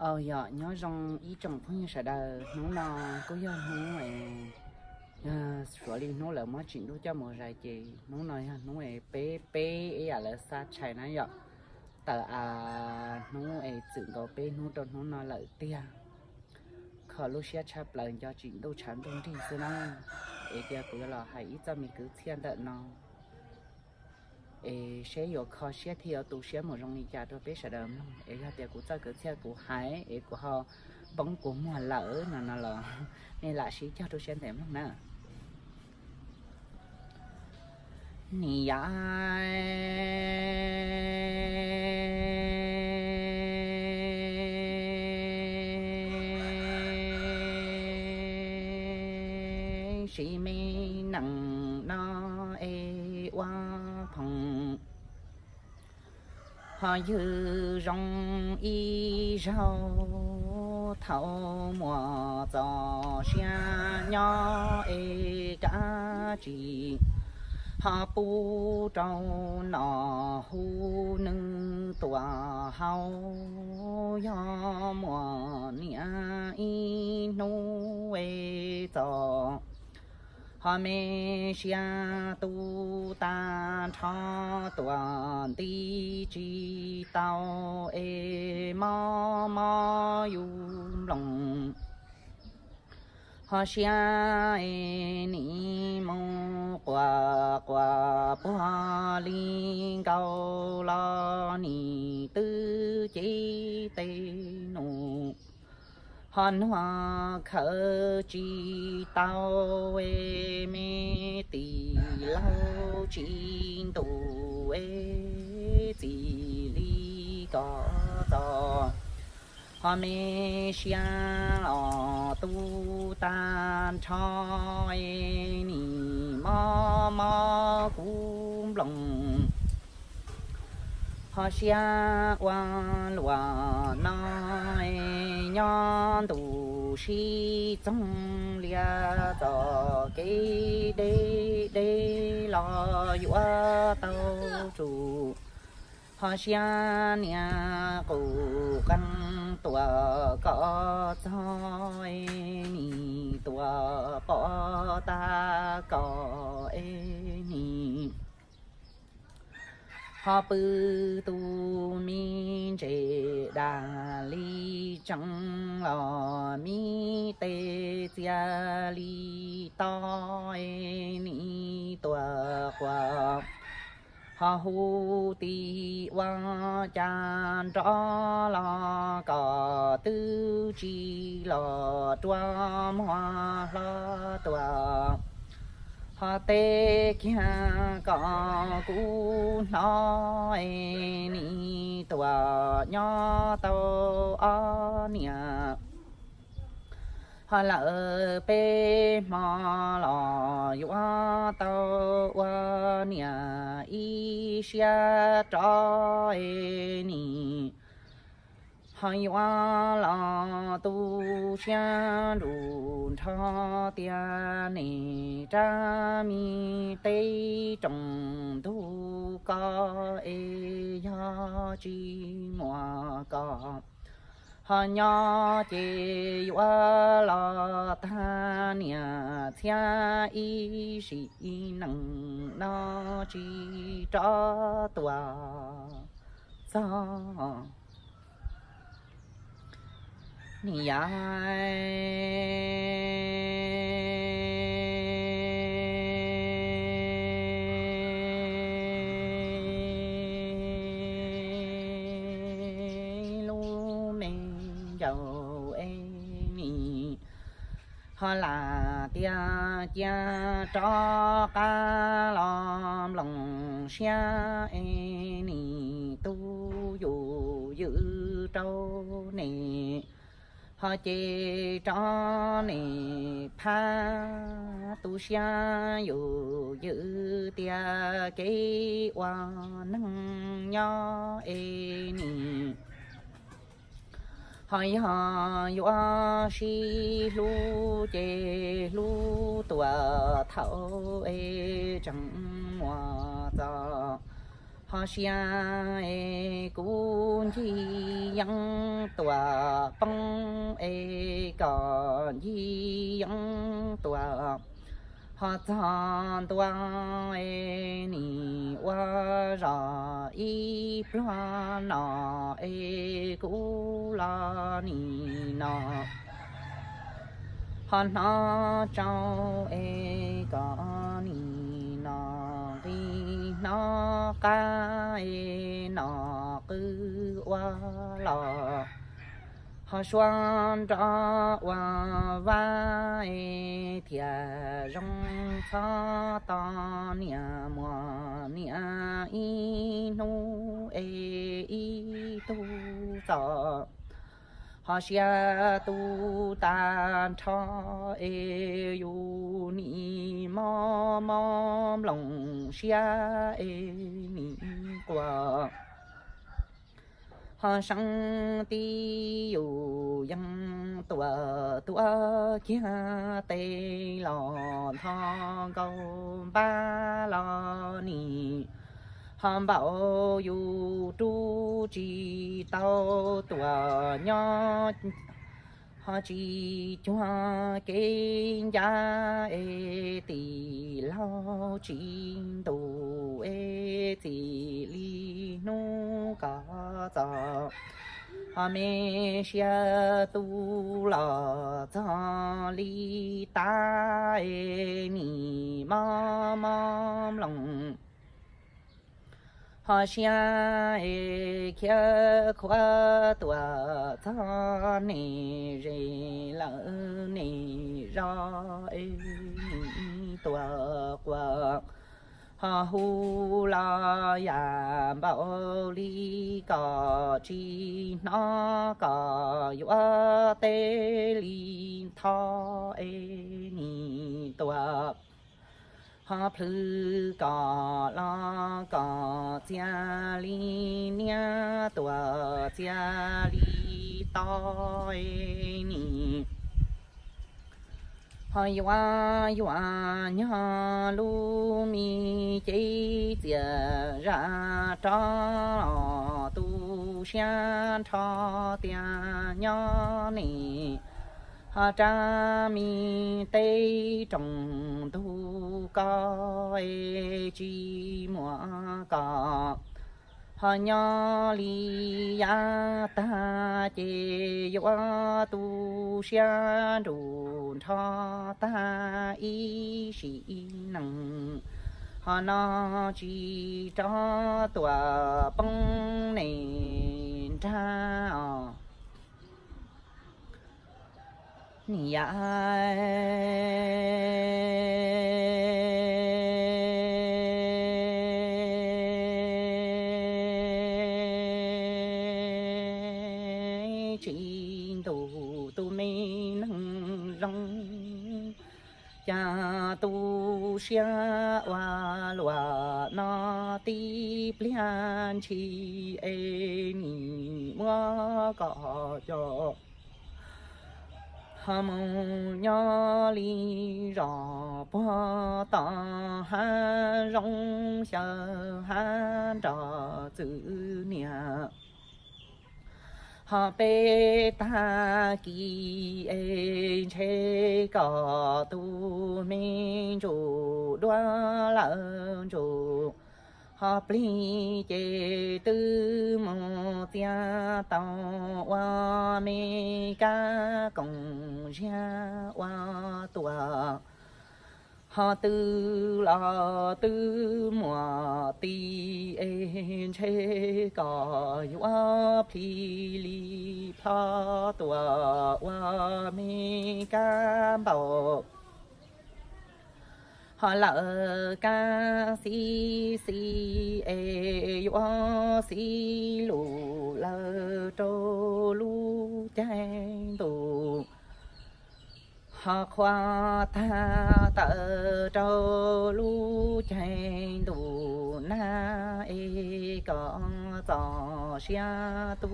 ờ giờ dạ, nhớ rằng ý chồng phong như sẽ đời nó là có do nó mày sửa đi nó là mất chuyện đôi cho một dài chị nó nói ha nó mày pê pê ấy à là xa chạy nãy giờ tờ à nó mày e chữ có pê nó cho nó nói lại tia khờ lúc xe chạp lại cho chuyện đôi chán trong thì xưa nó ấy kia cứ là hãy ít cho mình cứ thiên đợi nó 诶，些有考些题要读些么容易家都别晓得，诶，他爹古早个些古海，诶，古好帮古么了那那了，你那些家都现在么呢？你呀。họ dư rong y rau thảo mùa gió xia nhỏ ê cả chị họ bu trâu nọ hu nâng tòa hao yo mùa nia y nô ê gió họ mê xia tu ta cho tuần ti chi tao e mo mo yu lòng họ xia e ni mo qua qua pu ha li cao lo ni tư chi tê nụ hòn hoa khở chi tao ê mê tì lau chi tù ê tì li có to hoa mê xia lò tu tan cho ê ni mò mò cúm lòng hoa xia quan loa na nhon tù si trong lia tò cái đê đê lo dụ tàu chủ hoa xia nhà cụ căn tùa có thôi tua bỏ ta có em họ bư tu mi chế đà li chẳng lò mi tê gia li to e ni tòa hòa họ hu ti wa chan rõ lo có tư chi lo toa hoa lò toa họ tê kia có cú nói ni tòa nhỏ tàu o nia họ lỡ bê mò lò yu o tàu o nia y xia trò ni hay hoa lò tu xa đùn thọ tia nì cha mi tây trồng thu co e ya chi ngoa co hà nhỏ chê hoa lò ta nia thia y sĩ nặng nó chi cho tòa sao dạ họ là tia cha cho ca lòm lòng xe nì tu dù giữ trâu nì họ chỉ cho nị pha tu xa dù giữ tia kế hoa năng nho ê nị hỏi họ dù si lu chê lu tùa thảo ê chẳng hoa tọa hoa xia e cún chi yang tòa bông e còn chi yang tòa hoa thàn tòa e ni hoa ra y hoa nọ e cú la ni nọ hoa nọ cháu e còn ni nó cái nó cứ qua lò họ xoan cho qua vai thìa rong khó to nia mùa nia y nu e y tu tọt họ xia tu tan cho e yu ni mo mo lòng xia e ni qua họ sang ti yu yang tua tua kia tê lò thong câu ba lò ni hàm bảo yu tu chi tao tua nhỏ họ chỉ chúa kinh gia e tì lao chín tu e tì li nu cả ta họ mê xia tu la ta li ta e mi ma ma lòng hoa xia e kia khoa tua tha ni rì lỡ ni ra e tua qua hà hu la ya bao li cò chi na cò yu tê li tho e ni tua hoa plư cỏ lo cỏ chia li nia tùa chia li toi ni hai hoa hoa nhỏ lu mi chỉ chia ra cho tu xian cho tia nhỏ này ha cha mi tây trồng tu coi chi mùa cọ ha nho li ya ta chế yo tu xia đủ tha ta y sĩ năng ha na chi cho tòa bông này cha dạ chuyện tù tu mi năng rong cha tu xia hoa lụa nó ti plian chi ê ni mua cỏ chọc 哈蒙呀里绕波当哈荣下哈着走娘。哈贝达吉恩切高都民族多朗族。họ pli chế tư mô tia tàu wa mê ca công gia wa tùa họ tư là tư mùa tì ên chế cỏ yua phi li pha tùa wa mê ca bảo họ lỡ ca si si e yo si lu lỡ trô lu chay tù họ khoa tha tờ trô lu chay tù na e con tỏ xia tu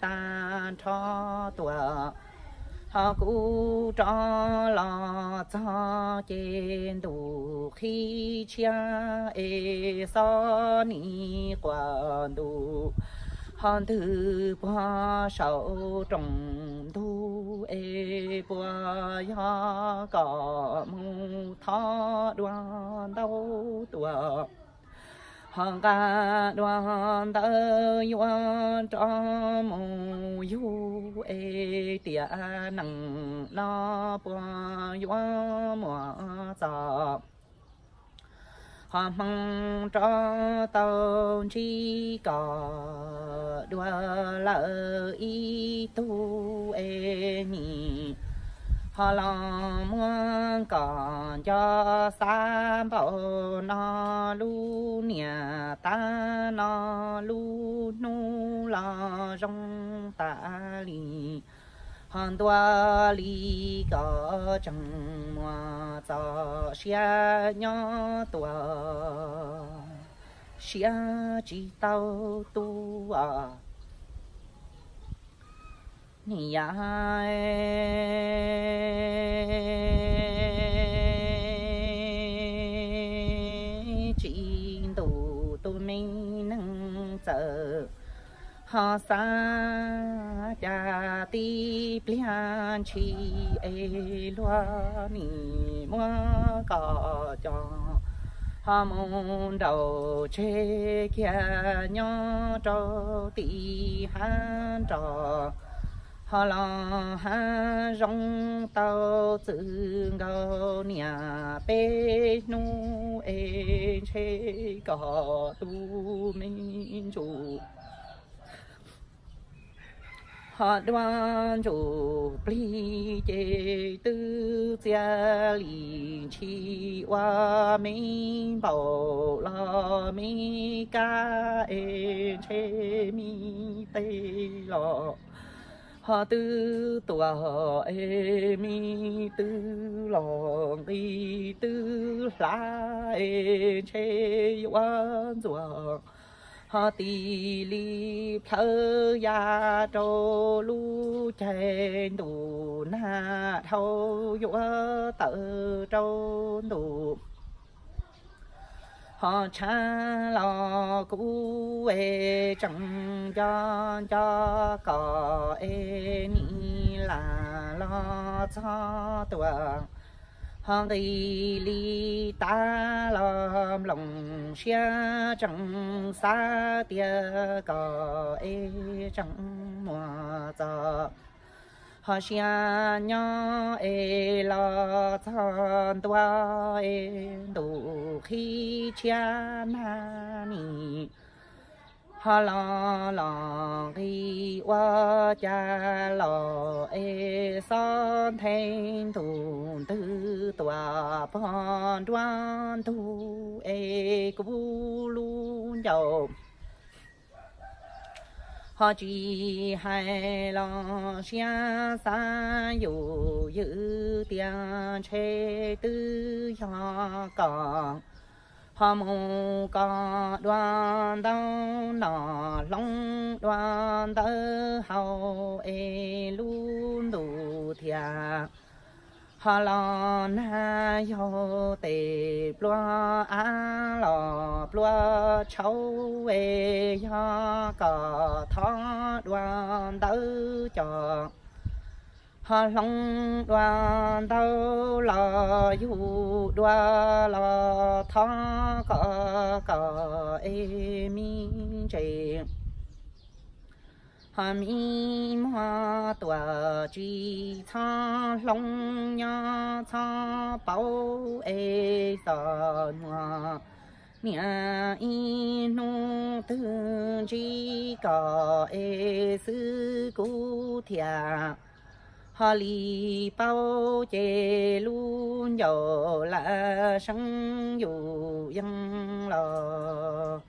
ta cho tùa họ cũ cho lo cho trên đủ khi chia e so ni quan đủ hòn từ qua sầu trồng thu e qua gió cỏ mù thó đoan đau tuột hoàng ca đoan tơ yuan cho mong yu e tia nặng lo bùa yuan mùa giọt hoa măng cho tàu chi cò đua lỡ y tu e nhị họ lòng muôn còn cho xa bảo nó lu nhà ta nó lu nu lo rong ta lì hòn tua lì có chẳng mua cho xe nhỏ tua xe chỉ tàu tu à dạ chuyện tụ tụ mình nâng sợ họ xa cha ti plian chi e loa ni mua cỏ cho họ môn đầu chê kia nhau cho ti han cho họ lo ha rong tàu tự ngô nhà bê nu ê chê cỏ tu minh chủ họ đoan chủ pli chê tư gia lì chi hoa minh bảo lo minh ca ê chê mi e tê lo hoa tư tòa em mi tư lòng đi tư lá em chê oan ruộng hoa tì li thơ ya trô lu chèn tù na thâu dũa tờ trâu tù họ cha lo cũ về chẳng cho cho có ê ni là lo cho tuồng họ đi li ta lom lòng xia chẳng xa tia có ê chẳng mua cho họ xia nhỏ e lo thân tua e đủ khi cha na ni họ lo lo khi qua cha lo e son thêm thủ tư tòa pon đoan tu e cú lu nhau họ chỉ hai lo xa xa dù giữ tiền chế tư cho còn họ mù có đoàn đau nọ long đoàn tơ hầu ê e luôn đủ thiệt hà lo na yo tê plua a lo plua cháu về yo cò thó đoan tớ cho hà long đoan tớ lo yu đoa lo thó cò cò ê mi chê 哈密瓜多，橘子、龙呀茶宝艾草花，棉衣、农具、秸秆、的水果甜，哈密宝洁、卤肉、腊肠、有羊劳。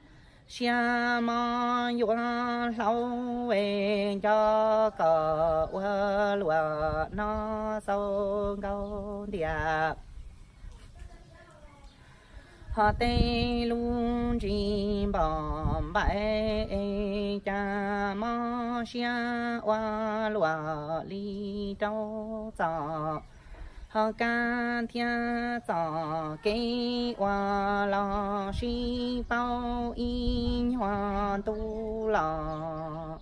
xa mò yuan lâu về cho cờ ua lùa nó sâu câu địa họ tê luôn chỉ bỏ bãi cha mò xa ua lùa ly trâu giọt họ ca thiên tỏ cây hoa lò si bao in hoa tu lò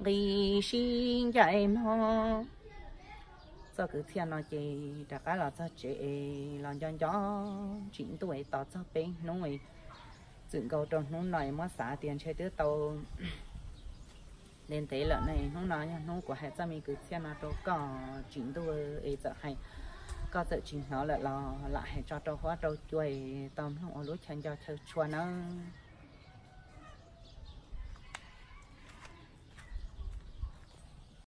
đi xin dạy mò sao cứ thiên nó chị là sao chị làm cho gió chuyện tuổi tỏ cho bên nuôi dựng cầu nó này mà xả tiền chơi tứ tàu nên thế là này nó nói nó của hệ gia mình cứ thiên nó đâu có chuyện tuổi ấy giờ hay có tự chính nó là lo lại cho trâu hóa trâu chuối tôm không ở lối chân cho trâu chua nó